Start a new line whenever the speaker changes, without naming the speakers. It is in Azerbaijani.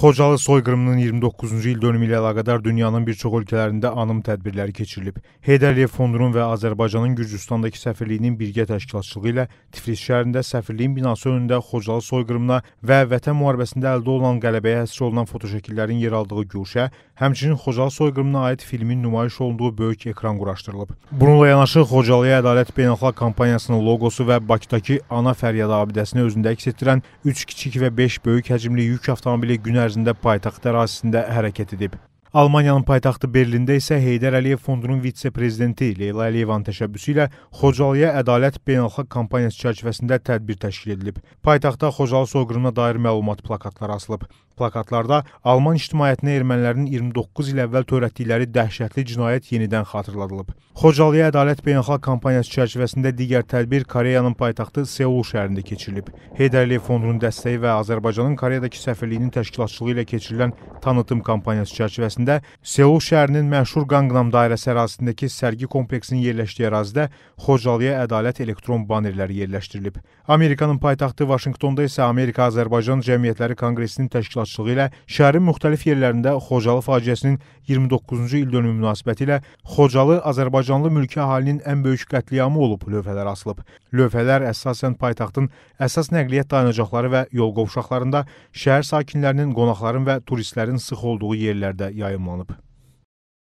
Xocalı soyqırımının 29-cu il dönümü ilə əlaqədar dünyanın bir çox ölkələrində anım tədbirləri keçirilib. Heydər Əliyev fondunun və Azərbaycanın Gürcüstandakı səfirliyinin birgə təşkilatçılığı ilə Tiflis şəhərində səfirliyin binası önündə Xocalı soyqırımına və Vətən müharibəsində əldə olan qələbəyə həsr olunan fotoşəkillərin yer aldığı güşə, həmçinin Xocalı soyqırımına aid filmin nümayiş olunduğu böyük ekran quraşdırılıb. Bununla yanaşı Xocalıya Ədalət Beynəlxalq kampaniyasının loqosu və Bakıdakı Ana Fəryad abidəsini özündə əks etdirən 3 kiçik və 5 böyük həcmli yük avtomobili günə gün ərzində paytaxt ərazisində hərəkət edib. Almaniyanın paytaxtı Berlində isə Heydər Əliyev fondunun vitse-prezidenti Leyla Əliyevanın təşəbbüsü ilə Xocalıya Ədalət Beynəlxalq kampaniyası çərçivəsində tədbir təşkil edilib. Paytaxtda Xocalı soyqırımına dair məlumat plakatları asılıb. Plakatlarda Alman ictimaiyyətinə ermənilərin 29 il əvvəl törətdikləri dəhşətli cinayət yenidən xatırladılıb. Xocalıya Ədalət Beynəlxalq Kampaniyası çərçivəsində digər tədbir Koreyanın paytaxtı Seul şəhərində keçirilib. Heydərliyev fondunun dəstəyi və Azərbaycanın Koreyadakı səfirliyinin təşkilatçılığı ilə keçirilən tanıtım kampaniyası çərçivəsində Seul şəhərinin məşhur Gangnam dairəsi ərazisindəki sərgi kompleksinin yerləşdiyi ərazidə Xocalıya Ədalət elektron banerləri yerləşdirilib. Amerikanın paytaxtı Vaşinqtonda isə Amerika-Azərbaycan Cəmiyyətləri Konqresinin təşkilatçılığı başçılığı ilə şəhərin müxtəlif yerlərində Xocalı faciəsinin 29-cu il dönümü münasibəti ilə Xocalı Azərbaycanlı mülki əhalinin ən böyük qətliamı olub lövhələr asılıb. Lövhələr əsasən paytaxtın əsas nəqliyyat dayanacaqları və yol qovşaqlarında şəhər sakinlərinin, qonaqların və turistlərin sıx olduğu yerlərdə yayımlanıb.